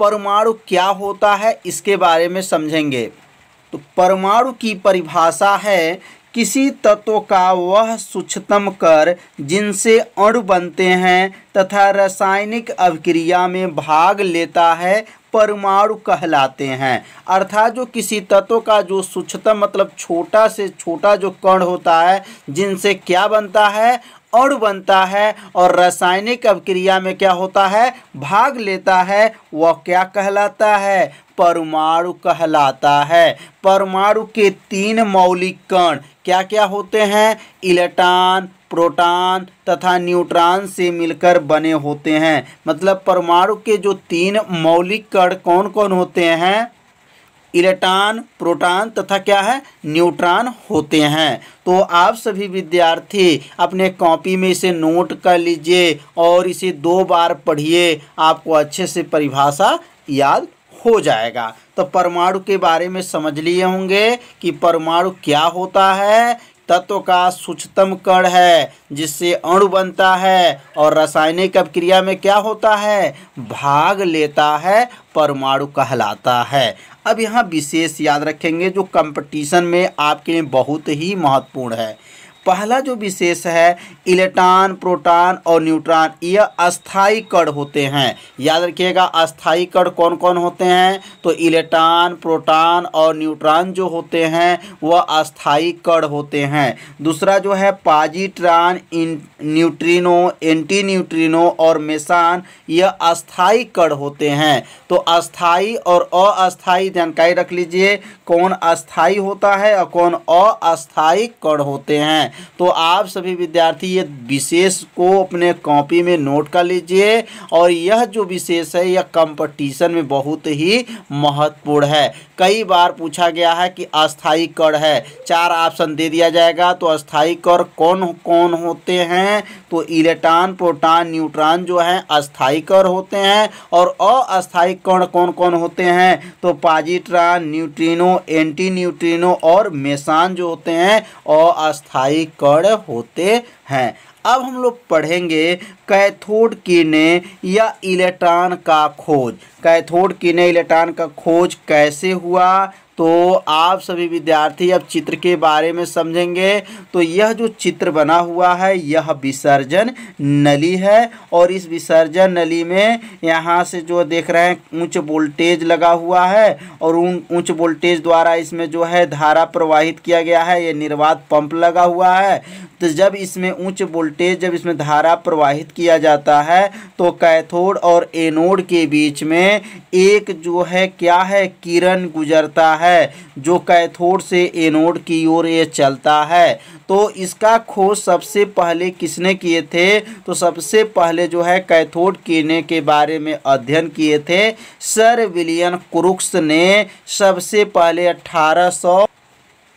परमाणु क्या होता है इसके बारे में समझेंगे तो परमाणु की परिभाषा है किसी तत्व का वह सूक्ष्मतम कर जिनसे अणु बनते हैं तथा रासायनिक अभिक्रिया में भाग लेता है परमाणु कहलाते हैं अर्थात जो किसी तत्व का जो सूक्ष्मतम मतलब छोटा से छोटा जो कण होता है जिनसे क्या बनता है अणु बनता है और रासायनिक अभिक्रिया में क्या होता है भाग लेता है वह क्या कहलाता है परमाणु कहलाता है परमाणु के तीन मौलिक कण क्या क्या होते हैं इलेक्ट्रॉन प्रोटॉन तथा न्यूट्रॉन से मिलकर बने होते हैं मतलब परमाणु के जो तीन मौलिक कण कौन कौन होते हैं इलेक्ट्रॉन प्रोटॉन तथा क्या है न्यूट्रॉन होते हैं तो आप सभी विद्यार्थी अपने कॉपी में इसे नोट कर लीजिए और इसे दो बार पढ़िए आपको अच्छे से परिभाषा याद हो जाएगा तो परमाणु के बारे में समझ लिए होंगे कि परमाणु क्या होता है तत्व का सूक्ष्मतम कण है जिससे अणु बनता है और रासायनिक अभिक्रिया में क्या होता है भाग लेता है परमाणु कहलाता है अब यहाँ विशेष याद रखेंगे जो कंपटीशन में आपके लिए बहुत ही महत्वपूर्ण है पहला जो विशेष है इलेक्ट्रॉन प्रोटॉन और न्यूट्रॉन यह अस्थाई कण होते हैं याद रखिएगा अस्थाई कण कौन कौन होते हैं तो इलेक्ट्रॉन प्रोटॉन और न्यूट्रॉन जो होते हैं वह अस्थाई कण होते हैं दूसरा जो है पाजिट्रॉन न्यूट्रिनो एंटी न्यूट्रिनो और मेसान यह अस्थाई कण होते हैं तो अस्थाई और अस्थाई जानकारी रख लीजिए कौन अस्थाई होता है और कौन अस्थाई कण होते हैं तो आप सभी विद्यार्थी ये विशेष को अपने कॉपी में नोट कर लीजिए और यह जो विशेष है यह कंपटीशन में बहुत ही महत्वपूर्ण है कई बार पूछा गया है कि अस्थाई कर है चार ऑप्शन दे दिया जाएगा तो अस्थाई कर कौन कौन होते हैं तो इलेक्ट्रॉन प्रोटॉन न्यूट्रॉन जो है अस्थाई कर होते हैं और अस्थाई कर्ण कौन कौन होते हैं तो पाजिट्रॉन न्यूट्रिनो एंटी न्यूट्रिनो और मेसान जो होते हैं अस्थाई रिकॉर्ड होते हैं अब हम लोग पढ़ेंगे कैथोड किने या इलेक्ट्रॉन का खोज कैथोड किने इलेक्ट्रॉन का खोज कैसे हुआ तो आप सभी विद्यार्थी अब चित्र के बारे में समझेंगे तो यह जो चित्र बना हुआ है यह विसर्जन नली है और इस विसर्जन नली में यहाँ से जो देख रहे हैं उच्च वोल्टेज लगा हुआ है और उन उच्च वोल्टेज द्वारा इसमें जो है धारा प्रवाहित किया गया है यह निर्वात पंप लगा हुआ है तो जब इसमें उच्च वोल्टेज जब इसमें धारा प्रवाहित किया जाता है तो कैथोड और एनोड के बीच में एक जो है क्या है किरण गुजरता है है जो कैथोड से एनोड की ओर ये चलता है तो इसका खोज सबसे पहले किसने किए थे तो सबसे पहले जो है कैथोड किरने के बारे में अध्ययन किए थे सर विलियन क्रुक्स ने सबसे पहले अठारह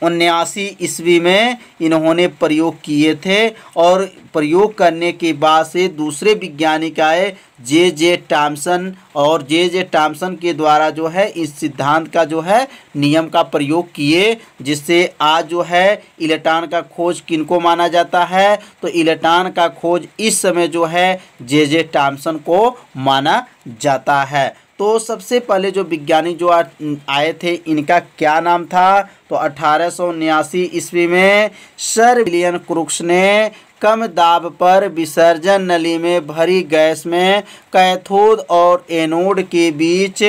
उन्यासी ईस्वी में इन्होंने प्रयोग किए थे और प्रयोग करने के बाद से दूसरे वैज्ञानिक आए जे जे टाम्सन और जे जे टाम्सन के द्वारा जो है इस सिद्धांत का जो है नियम का प्रयोग किए जिससे आज जो है इलेक्ट्रॉन का खोज किनको माना जाता है तो इलेक्ट्रॉन का खोज इस समय जो है जे जे टाम्सन को माना जाता है तो सबसे पहले जो विज्ञानी जो आए थे इनका क्या नाम था तो अठारह ईस्वी में सर विलियन क्रुक्स ने कम दाब पर विसर्जन नली में भरी गैस में कैथोड और एनोड के बीच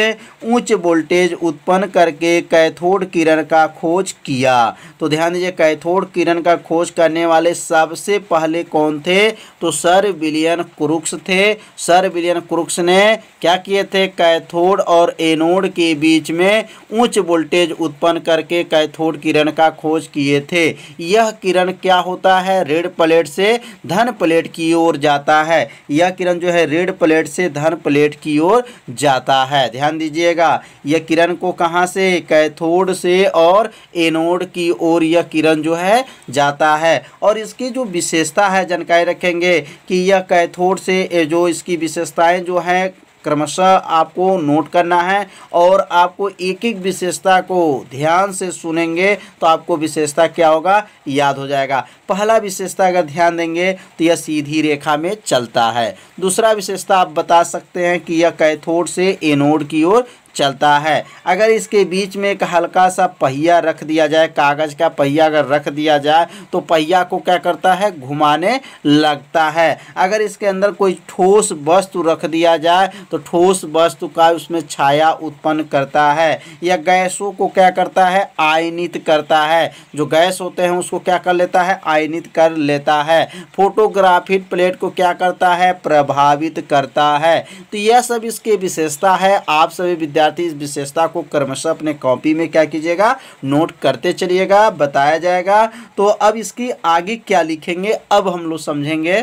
उच्च वोल्टेज उत्पन्न करके कैथोड किरण का खोज किया तो ध्यान दीजिए कैथोड किरण का खोज करने वाले सबसे पहले कौन थे तो सर विलियन क्रुक्स थे सर विलियन क्रुक्स ने क्या किए थे कैथोड और एनोड के बीच में उच्च वोल्टेज उत्पन्न करके कैथोड किरण का खोज किए थे यह किरण क्या होता है रेड प्लेट से से धन प्लेट की ओर जाता है यह किरण जो है रेड प्लेट से धन प्लेट की ओर जाता है ध्यान दीजिएगा यह किरण को कहाँ से कैथोड से और एनोड की ओर यह किरण जो है जाता है और इसकी जो विशेषता है जानकारी रखेंगे कि यह कैथोड से जो इसकी विशेषताएं जो हैं क्रमशः आपको नोट करना है और आपको एक एक विशेषता को ध्यान से सुनेंगे तो आपको विशेषता क्या होगा याद हो जाएगा पहला विशेषता अगर ध्यान देंगे तो यह सीधी रेखा में चलता है दूसरा विशेषता आप बता सकते हैं कि यह कैथोड से एनोड की ओर चलता है अगर इसके बीच में एक हल्का सा पहिया रख दिया जाए कागज़ का पहिया अगर रख दिया जाए तो पहिया को क्या करता है घुमाने लगता है अगर इसके अंदर कोई ठोस वस्तु रख दिया जाए तो ठोस वस्तु का उसमें छाया उत्पन्न करता है या गैसों को क्या करता है आयनित करता है जो गैस होते हैं उसको क्या कर लेता है आयनित कर लेता है फोटोग्राफिक प्लेट को क्या करता है प्रभावित करता है तो यह सब इसकी विशेषता है आप सभी विद्या विद्यार्थी इस विशेषता को क्रमशः अपने कॉपी में क्या कीजिएगा नोट करते चलिएगा बताया जाएगा तो अब इसकी आगे क्या लिखेंगे अब हम लोग समझेंगे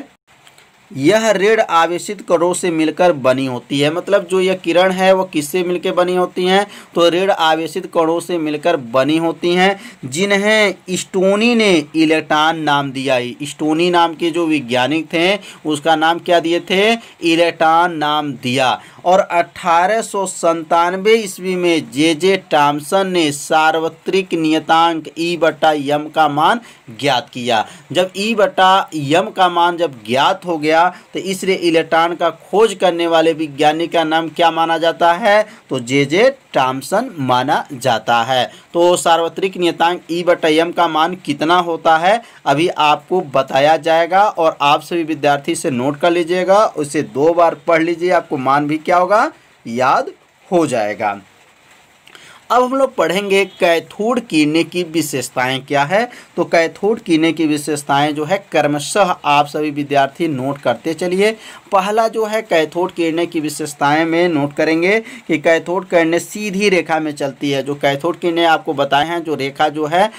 यह रेड आवेशित कणों से मिलकर बनी होती है मतलब जो यह किरण है वो किससे मिलकर बनी होती हैं तो रेड आवेशित कणों से मिलकर बनी होती हैं जिन्हें स्टोनी ने इलेक्ट्रॉन नाम दिया ही स्टोनी नाम के जो वैज्ञानिक थे उसका नाम क्या दिए थे इलेक्ट्रॉन नाम दिया और अठारह सौ ईस्वी में जे जे टॉम्सन ने सार्वत्रिक नियतांक ई बटा यम का मान ज्ञात किया जब ई बटा यम का मान जब ज्ञात हो गया गया तो इसलिए इलेक्ट्रॉन का खोज करने वाले विज्ञानी का नाम क्या माना जाता है तो जे जे टॉम्सन माना जाता है तो सार्वत्रिक नियतांक ई e बटा एम का मान कितना होता है अभी आपको बताया जाएगा और आप सभी विद्यार्थी से नोट कर लीजिएगा उसे दो बार पढ़ लीजिए आपको मान भी क्या होगा याद हो जाएगा अब हम लोग पढ़ेंगे कैथोड कीने की विशेषताएं क्या है तो कैथोड कीने की विशेषताएं जो है कर्मशः आप सभी विद्यार्थी नोट करते चलिए पहला जो है कैथोड कीने की विशेषताएं में नोट करेंगे कि कैथोड किरणें सीधी रेखा में चलती है जो कैथोड किरणें आपको बताए हैं जो रेखा जो है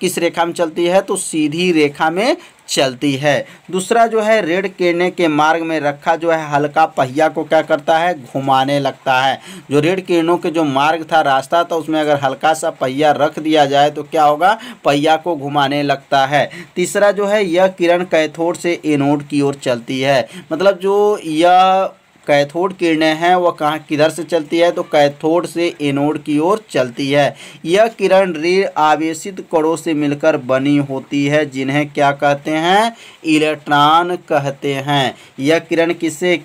किस रेखा में चलती है तो सीधी रेखा में चलती है दूसरा जो है रेड किरने के मार्ग में रखा जो है हल्का पहिया को क्या करता है घुमाने लगता है जो रेड किरणों के जो मार्ग था रास्ता था उसमें अगर हल्का सा पहिया रख दिया जाए तो क्या होगा पहिया को घुमाने लगता है तीसरा जो है यह किरण कैथोड से एनोड की ओर चलती है मतलब जो यह कैथोड किरणें हैं वह कहाँ किधर से चलती है तो कैथोड से एनोड की ओर चलती है यह किरण ऋण आवेशित कणों से मिलकर बनी होती है जिन्हें क्या कहते हैं इलेक्ट्रॉन कहते हैं यह किरण किससे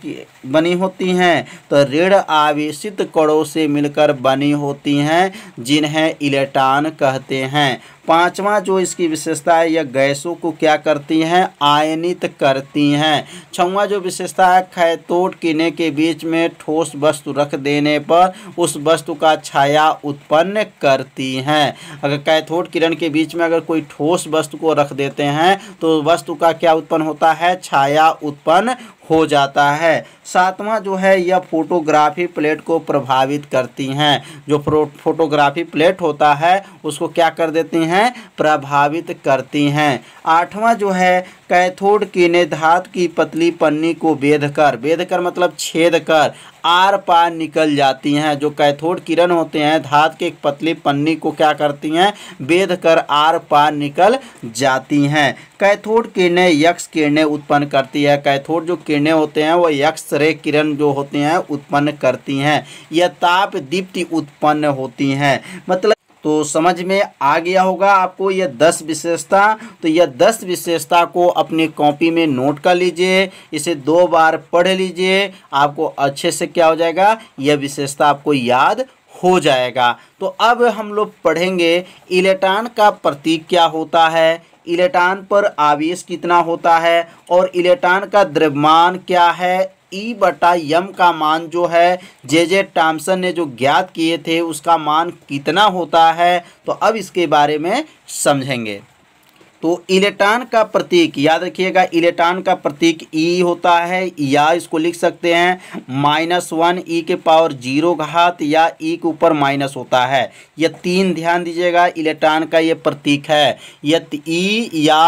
बनी होती हैं तो ऋण आवेशित कणों से मिलकर बनी होती हैं जिन्हें इलेक्ट्रॉन कहते हैं पांचवा जो इसकी विशेषता है यह गैसों को क्या करती हैं आयनित करती हैं छवा जो विशेषता है खैतोट किने के बीच में ठोस वस्तु रख देने पर उस वस्तु का छाया उत्पन्न करती हैं अगर कैथोट किरण के बीच में अगर कोई ठोस वस्तु को रख देते हैं तो वस्तु का क्या उत्पन्न होता है छाया उत्पन्न हो जाता है सातवां जो है यह फोटोग्राफी प्लेट को प्रभावित करती हैं जो फोटोग्राफी प्लेट होता है उसको क्या कर देती हैं प्रभावित करती हैं आठवां जो है कैथोड किने धात की पतली पन्नी को बेध कर बेद कर मतलब छेद कर आर पार निकल जाती हैं जो कैथोड किरण होते हैं धात के एक पतली पन्नी को क्या करती हैं बेध कर आर पार निकल जाती हैं कैथोड किरणें यक्ष किरणें उत्पन्न करती है कैथोड जो किरणें होते हैं वह यक्ष रे किरण जो होते हैं उत्पन्न करती हैं यह ताप दीप्ति उत्पन्न होती हैं मतलब तो समझ में आ गया होगा आपको यह दस विशेषता तो यह दस विशेषता को अपनी कॉपी में नोट कर लीजिए इसे दो बार पढ़ लीजिए आपको अच्छे से क्या हो जाएगा यह विशेषता आपको याद हो जाएगा तो अब हम लोग पढ़ेंगे इलेक्ट्रॉन का प्रतीक क्या होता है इलेक्ट्रॉन पर आवेश कितना होता है और इलेक्ट्रॉन का द्रव्यमान क्या है ई e बटा यम का मान जो है जे जे टॉम्सन ने जो ज्ञात किए थे उसका मान कितना होता है तो अब इसके बारे में समझेंगे तो इलेक्ट्रॉन का प्रतीक याद रखिएगा इलेक्ट्रॉन का प्रतीक ई e होता है या इसको लिख सकते हैं माइनस वन ई e के पावर जीरो घात या ई के ऊपर माइनस होता है यह तीन ध्यान दीजिएगा इलेक्ट्रॉन का ये प्रतीक है यह ई या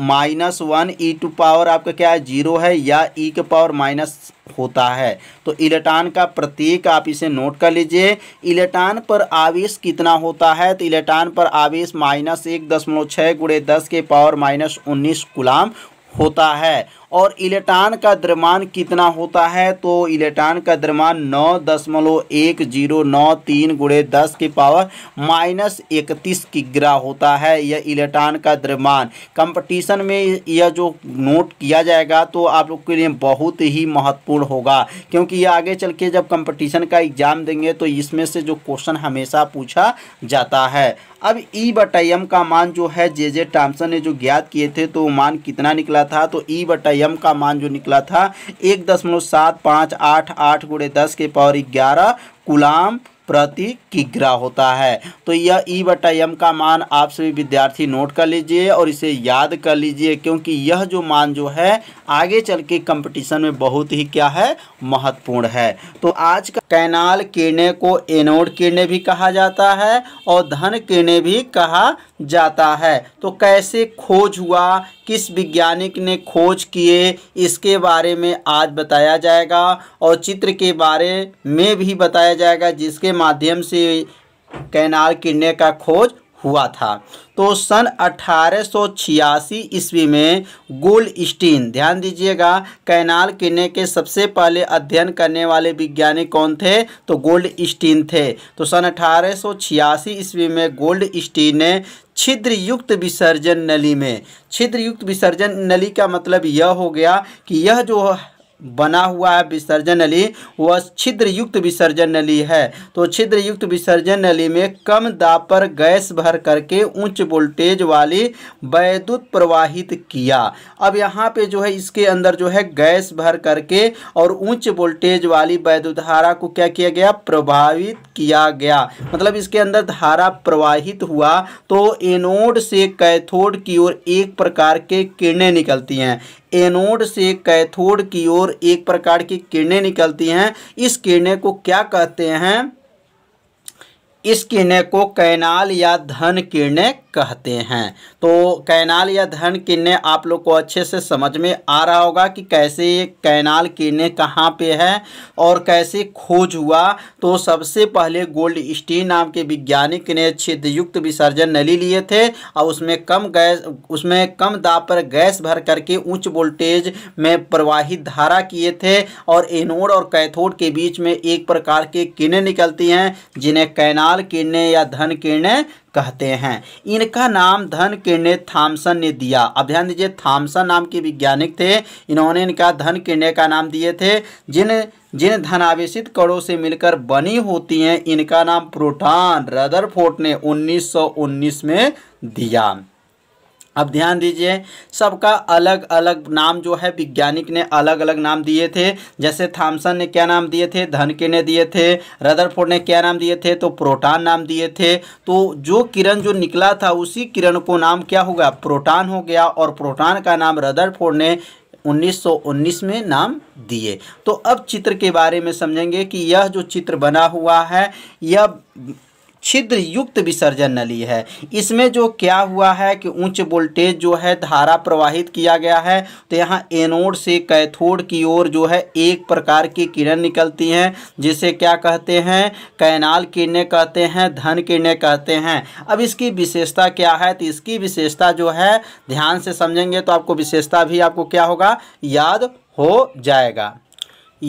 minus one E to power आपका क्या है जीरो है या ई के पावर माइनस होता है तो इलेक्ट्रॉन का प्रतीक आप इसे नोट कर लीजिए इलेक्ट्रॉन पर आवेश कितना होता है तो इलेक्ट्रॉन पर आवेश माइनस एक दशमलव छः गुड़े दस के पावर माइनस उन्नीस गुलाम होता है और इलेक्ट्रॉन का द्रव्यमान कितना होता है तो इलेक्ट्रॉन का द्रव्यमान नौ दशमलव एक जीरो नौ तीन गुड़े दस की पावर माइनस इकतीस किग्रा होता है यह इलेक्ट्रॉन का द्रव्यमान कंपटीशन में यह जो नोट किया जाएगा तो आप लोग के लिए बहुत ही महत्वपूर्ण होगा क्योंकि ये आगे चल के जब कंपटीशन का एग्ज़ाम देंगे तो इसमें से जो क्वेश्चन हमेशा पूछा जाता है अब ई e बटा का मान जो है जे जे टॉम्सन ने जो ज्ञात किए थे तो मान कितना निकला था तो ई e बटा एम का मान जो निकला था एक दशमलव सात पाँच आठ आठ गुड़े दस के पावर ग्यारह गुलाम प्रति किग्रा होता है तो यह ई e बटा एम का मान आप सभी विद्यार्थी नोट कर लीजिए और इसे याद कर लीजिए क्योंकि यह जो मान जो है आगे चल के कंपटीशन में बहुत ही क्या है महत्वपूर्ण है तो आज का कैनाल किरणें को एनोड किरणें भी कहा जाता है और धन किरणें भी कहा जाता है तो कैसे खोज हुआ किस वैज्ञानिक ने खोज किए इसके बारे में आज बताया जाएगा और चित्र के बारे में भी बताया जाएगा जिसके माध्यम से कैनाल किरणें का खोज हुआ था तो सन 1886 ईस्वी में गोल्डस्टीन ध्यान दीजिएगा कैनाल किन्ने के सबसे पहले अध्ययन करने वाले विज्ञानी कौन थे तो गोल्डस्टीन थे तो सन 1886 ईस्वी में गोल्डस्टीन ने छिद्र युक्त विसर्जन नली में छिद्र युक्त विसर्जन नली का मतलब यह हो गया कि यह जो बना हुआ है विसर्जन नली वह छिद्र युक्त विसर्जन नली है तो छिद्र युक्त विसर्जन नली में कम दाब पर गैस भर करके उच्च वोल्टेज वाली वैद्युत प्रवाहित किया अब यहाँ पे जो है इसके अंदर जो है गैस भर करके और उच्च वोल्टेज वाली वैद्युत धारा को क्या किया गया प्रभावित किया गया मतलब इसके अंदर धारा प्रवाहित हुआ तो एनोड से कैथोड की ओर एक प्रकार के किरणें निकलती हैं एनोड से कैथोड की ओर एक प्रकार की किरणें निकलती हैं इस किरणें को क्या कहते हैं इस किरने को कैनाल या धन किरने कहते हैं तो कैनाल या धन किरने आप लोग को अच्छे से समझ में आ रहा होगा कि कैसे ये कैनाल किरने कहाँ पे है और कैसे खोज हुआ तो सबसे पहले गोल्ड स्टीन नाम के वैज्ञानिक ने छिद्रयुक्त विसर्जन नली लिए थे और उसमें कम गैस उसमें कम दाब पर गैस भर करके उच्च वोल्टेज में प्रवाहित धारा किए थे और एनोड और कैथोड के बीच में एक प्रकार के किरने निकलती हैं जिन्हें कैनाल काल किरणें या धन किरणें कहते हैं इनका नाम धन किरणें थामसन ने दिया अब ध्यान दीजिए थामसन नाम के वैज्ञानिक थे इन्होंने इनका धन किरणें का नाम दिए थे जिन जिन धनावेशित कणों से मिलकर बनी होती हैं इनका नाम प्रोटॉन रदरफोर्ट ने 1919 में दिया अब ध्यान दीजिए सबका अलग अलग नाम जो है वैज्ञानिक ने अलग अलग नाम दिए थे जैसे थॉमसन ने क्या नाम दिए थे धनके ने दिए थे रदरफोर्ड ने क्या नाम दिए थे तो प्रोटॉन नाम दिए थे तो जो किरण जो निकला था उसी किरण को नाम क्या होगा प्रोटॉन हो गया और प्रोटॉन का नाम रदरफोर्ड ने 1919 में नाम दिए तो अब चित्र के बारे में समझेंगे कि यह जो चित्र बना हुआ है यह छिद्र युक्त विसर्जन नली है इसमें जो क्या हुआ है कि उच्च वोल्टेज जो है धारा प्रवाहित किया गया है तो यहाँ एनोड से कैथोड की ओर जो है एक प्रकार की किरण निकलती हैं जिसे क्या कहते हैं कैनाल किरणें कहते हैं धन किरणें कहते हैं अब इसकी विशेषता क्या है तो इसकी विशेषता जो है ध्यान से समझेंगे तो आपको विशेषता भी आपको क्या होगा याद हो जाएगा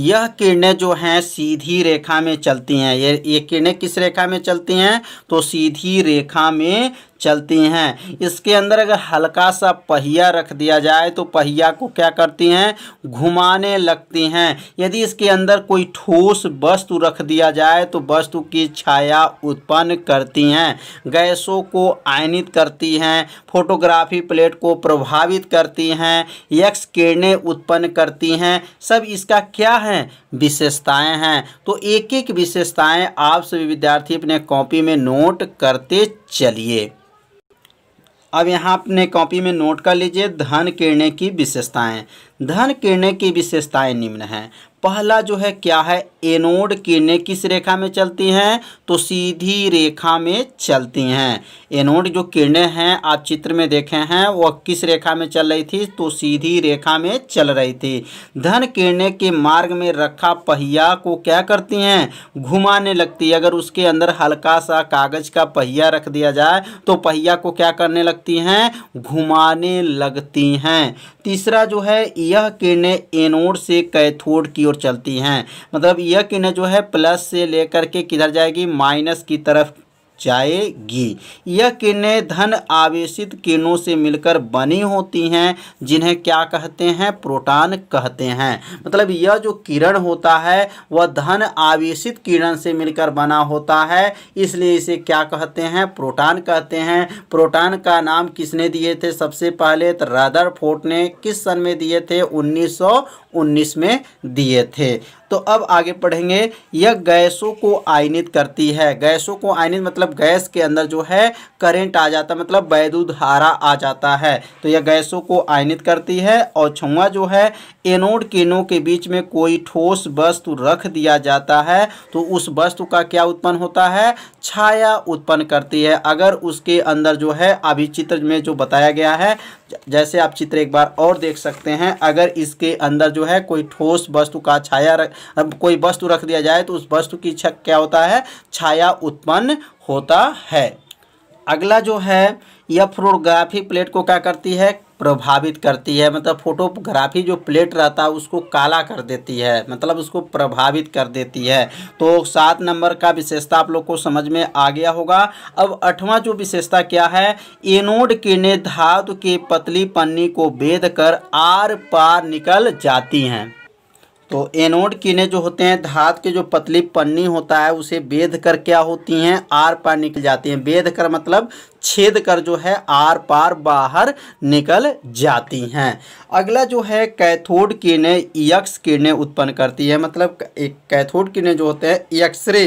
यह किरणें जो हैं सीधी रेखा में चलती हैं ये ये किरणें किस रेखा में चलती हैं तो सीधी रेखा में चलती हैं इसके अंदर अगर हल्का सा पहिया रख दिया जाए तो पहिया को क्या करती हैं घुमाने लगती हैं यदि इसके अंदर कोई ठोस वस्तु रख दिया जाए तो वस्तु की छाया उत्पन्न करती हैं गैसों को आयनित करती हैं फोटोग्राफी प्लेट को प्रभावित करती हैं यक्स किरणें उत्पन्न करती हैं सब इसका क्या है विशेषताएँ हैं तो एक एक विशेषताएँ आप सभी विद्यार्थी अपने कॉपी में नोट करते चलिए अब यहाँ अपने कॉपी में नोट कर लीजिए धन किरणें की विशेषताएं धन किरणें की विशेषताएं निम्न हैं पहला जो है क्या है एनोड किरणें किस रेखा में चलती हैं तो सीधी रेखा में चलती हैं एनोड जो किरणें हैं आप चित्र में देखे हैं वह किस रेखा में चल रही थी तो सीधी रेखा में चल रही थी धन किरणें के मार्ग में रखा पहिया को क्या करती हैं घुमाने लगती है अगर उसके अंदर हल्का सा कागज का पहिया रख दिया जाए तो पहिया को क्या करने लगती हैं घुमाने लगती हैं तीसरा जो है यह किरणें एनोड से कैथोड की ओर ओर चलती हैं मतलब यह किन्हें जो है प्लस से लेकर के किधर जाएगी माइनस की तरफ जाएगी यह किरणें धन आवेशित किरणों से मिलकर बनी होती हैं जिन्हें क्या कहते हैं प्रोटॉन कहते हैं मतलब यह जो किरण होता है वह धन आवेशित किरण से मिलकर बना होता है इसलिए इसे क्या कहते हैं प्रोटॉन कहते हैं प्रोटॉन का नाम किसने दिए थे सबसे पहले तो फोर्ट ने किस सन में दिए थे 1919 में दिए थे तो अब आगे पढ़ेंगे यह गैसों को आयनित करती है गैसों को आयनित मतलब गैस के अंदर जो है करंट आ जाता मतलब वैद्युत धारा आ जाता है तो यह गैसों को आयनित करती है और छुआ जो है एनोड किनों के बीच में कोई ठोस वस्तु रख दिया जाता है तो उस वस्तु का क्या उत्पन्न होता है छाया उत्पन्न करती है अगर उसके अंदर जो है अभी चित्र में जो बताया गया है जैसे आप चित्र एक बार और देख सकते हैं अगर इसके अंदर जो है कोई ठोस वस्तु का छाया रख कोई वस्तु रख दिया जाए तो उस वस्तु की छक क्या होता है छाया उत्पन्न होता है अगला जो है यह फ्लोरोग्राफी प्लेट को क्या करती है प्रभावित करती है मतलब फोटोग्राफी जो प्लेट रहता है उसको काला कर देती है मतलब उसको प्रभावित कर देती है तो सात नंबर का विशेषता आप लोग को समझ में आ गया होगा अब आठवां जो विशेषता क्या है एनोड किरणें धातु के पतली पन्नी को बेद कर आर पार निकल जाती हैं तो एनोड कीने जो होते हैं धात के जो पतली पन्नी होता है उसे बेध कर क्या होती हैं आर पार निकल जाती हैं बेध कर मतलब छेद कर जो है आर पार बाहर निकल जाती हैं अगला जो है कैथोड कीने यक्स किरणें उत्पन्न करती है मतलब एक कैथोड कीने जो होते हैं एक्सरे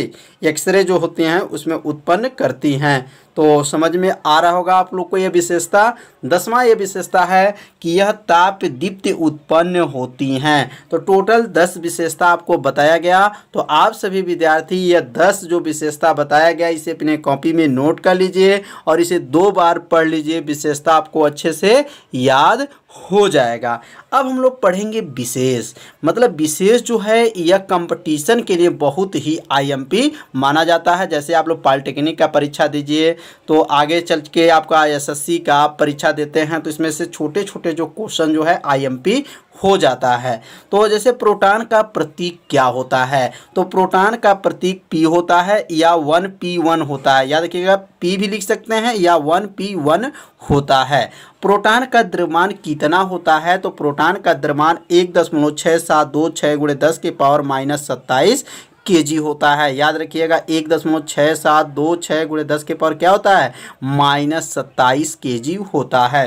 एक्सरे जो होते हैं उसमें उत्पन्न करती हैं तो समझ में आ रहा होगा आप लोग को यह विशेषता दसवां यह विशेषता है कि यह ताप दीप्त उत्पन्न होती हैं तो टोटल दस विशेषता आपको बताया गया तो आप सभी विद्यार्थी यह दस जो विशेषता बताया गया इसे अपने कॉपी में नोट कर लीजिए और इसे दो बार पढ़ लीजिए विशेषता आपको अच्छे से याद हो जाएगा अब हम लोग पढ़ेंगे विशेष मतलब विशेष जो है यह कंपटीशन के लिए बहुत ही आईएमपी माना जाता है जैसे आप लोग पॉलिटेक्निक का परीक्षा दीजिए तो आगे चल के आपका एसएससी का परीक्षा देते हैं तो इसमें से छोटे छोटे जो क्वेश्चन जो है आईएमपी हो जाता है तो जैसे प्रोटॉन का प्रतीक क्या होता है तो प्रोटॉन का प्रतीक पी होता है या वन पी वन होता है याद रखिएगा पी भी लिख सकते हैं या वन पी वन होता है प्रोटॉन का द्रव्यमान कितना होता है तो प्रोटॉन का द्रव्यमान एक दशमलव छः सात दो छः गुड़े दस के पावर माइनस सत्ताईस के जी होता है याद रखिएगा एक दशमलव छः सात दो छः गुड़े दस के पावर क्या होता है माइनस सत्ताईस के जी होता है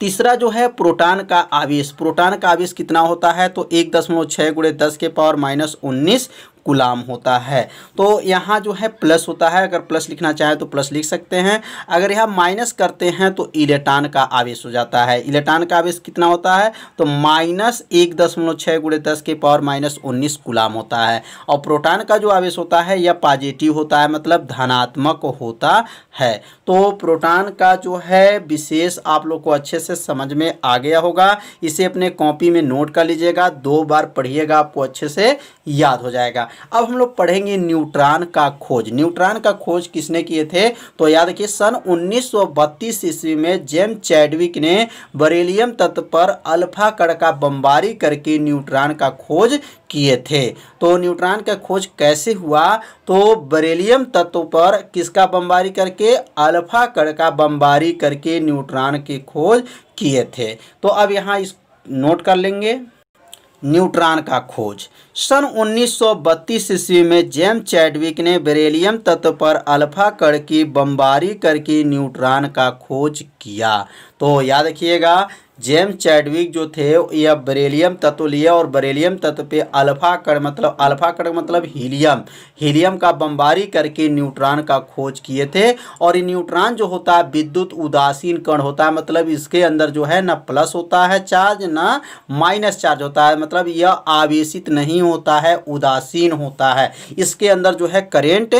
तीसरा जो है प्रोटॉन का आवेश प्रोटॉन का आवेश कितना होता है तो एक दशमलव छः गुड़े दस के पावर माइनस उन्नीस गुलाम होता है तो यहाँ जो है प्लस होता है अगर प्लस लिखना चाहे तो प्लस लिख सकते हैं अगर यहाँ माइनस करते हैं तो इलेक्ट्रॉन का आवेश हो जाता है इलेक्ट्रॉन का आवेश कितना होता है तो माइनस एक दशमलव छः गुड़े दस के पावर माइनस उन्नीस गुलाम होता है और प्रोटॉन का जो आवेश होता है यह पॉजिटिव होता है मतलब धनात्मक होता है तो प्रोटॉन का जो है विशेष आप लोग को अच्छे से समझ में आ गया होगा इसे अपने कॉपी में नोट कर लीजिएगा दो बार पढ़िएगा आपको अच्छे से याद हो जाएगा अब हम लोग पढ़ेंगे न्यूट्रॉन का खोज न्यूट्रॉन का खोज किसने किए थे तो याद रखिए सन 1932 ईस्वी में जेम चैडविक ने बरेलियम तत्व पर अल्फा कण का बमबारी करके न्यूट्रॉन का खोज किए थे तो न्यूट्रॉन का खोज कैसे हुआ तो बरेलियम तत्व पर किसका बमबारी करके अल्फा कण का बमबारी करके न्यूट्रॉन की खोज किए थे तो अब यहाँ इस नोट कर लेंगे न्यूट्रॉन का खोज सन उन्नीस ईस्वी में जेम चैडविक ने बेरेलियम तत्व पर अल्फा कण की बमबारी करके न्यूट्रॉन का खोज किया तो याद रखिएगा जेम्स चैडविक जो थे यह बरेलियम तत्व लिया और बरेलियम तत्व पे अल्फा कण मतलब अल्फा कण मतलब हीलियम हीलियम का बमबारी करके न्यूट्रॉन का खोज किए थे और ये न्यूट्रॉन जो होता है विद्युत उदासीन कण होता है मतलब इसके अंदर जो है ना प्लस होता है चार्ज ना माइनस चार्ज होता है मतलब यह आवेशित नहीं होता है उदासीन होता है इसके अंदर जो है करेंट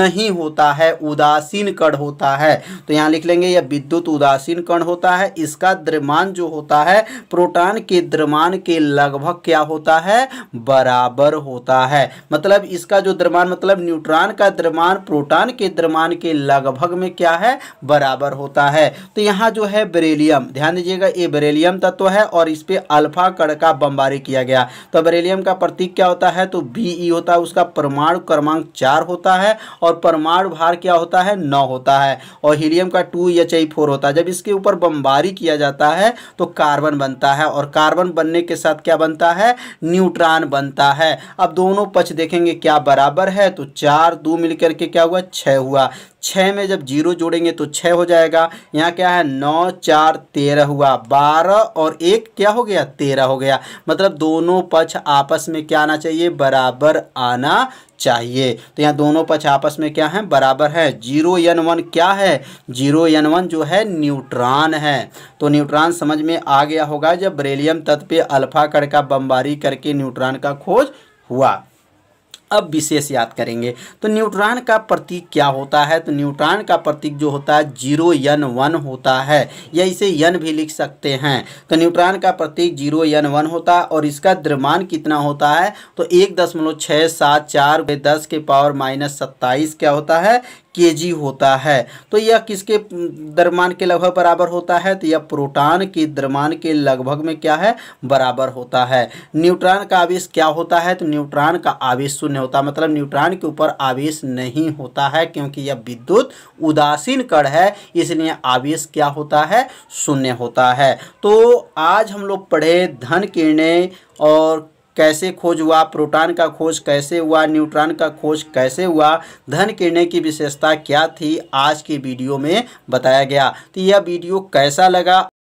नहीं होता है उदासीन कण होता है तो यहाँ लिख लेंगे यह विद्युत उदासीन कण होता होता है इसका द्रव्यमान जो होता है प्रोटॉन के द्रव्यमान के लगभग क्या होता है बराबर होता है मतलब इसका जो द्रव्यमान मतलब न्यूट्रॉन का द्रव्यमान प्रोटॉन के द्रव्यमान के लगभग में क्या है बराबर होता है तो यहाँ जो है बेरेलियम ध्यान दीजिएगा ये बेरेलियम तत्व है और इस पर अल्फा कण का बम्बारी किया गया तो बेरेलियम का प्रतीक क्या होता है तो बी होता है उसका परमाणु क्रमांक चार होता है और परमाणु भार क्या होता है नौ होता है और हीलियम का टू एच आई फोर होता है जब इसके ऊपर बमबारी किया जाता है तो कार्बन बनता है और कार्बन बनने के साथ क्या बनता है न्यूट्रॉन बनता है अब दोनों पक्ष देखेंगे क्या बराबर है तो चार दो मिलकर के क्या हुआ छः हुआ छः में जब जीरो जोड़ेंगे तो छः हो जाएगा यहाँ क्या है नौ चार तेरह हुआ बारह और एक क्या हो गया तेरह हो गया मतलब दोनों पक्ष आपस में क्या आना चाहिए बराबर आना चाहिए तो यहाँ दोनों पक्ष आपस में क्या है बराबर है जीरो एन वन क्या है जीरो एन वन जो है न्यूट्रॉन है तो न्यूट्रॉन समझ में आ गया होगा जब ब्रेलियम तत्व पे अल्फा कण का बमबारी करके न्यूट्रॉन का खोज हुआ अब विशेष याद करेंगे तो न्यूट्रॉन का प्रतीक क्या होता है तो न्यूट्रॉन का प्रतीक जो होता है जीरो यन वन होता है या इसे यन भी लिख सकते हैं तो न्यूट्रॉन का प्रतीक जीरो यन वन होता है और इसका द्रमान कितना होता है तो एक दशमलव छः सात चार दस के पावर माइनस सत्ताईस क्या होता है केजी होता है तो यह किसके दरमान के लगभग बराबर होता है तो यह प्रोटॉन के दरमान के लगभग में क्या है बराबर होता है न्यूट्रॉन का आवेश क्या होता है तो न्यूट्रॉन का आवेश शून्य होता है मतलब न्यूट्रॉन के ऊपर आवेश नहीं होता है क्योंकि यह विद्युत उदासीन कण है इसलिए आवेश क्या होता है शून्य होता है तो आज हम लोग पढ़े धन किरणें और कैसे खोज हुआ प्रोटॉन का खोज कैसे हुआ न्यूट्रॉन का खोज कैसे हुआ धन किरणें की विशेषता क्या थी आज की वीडियो में बताया गया तो यह वीडियो कैसा लगा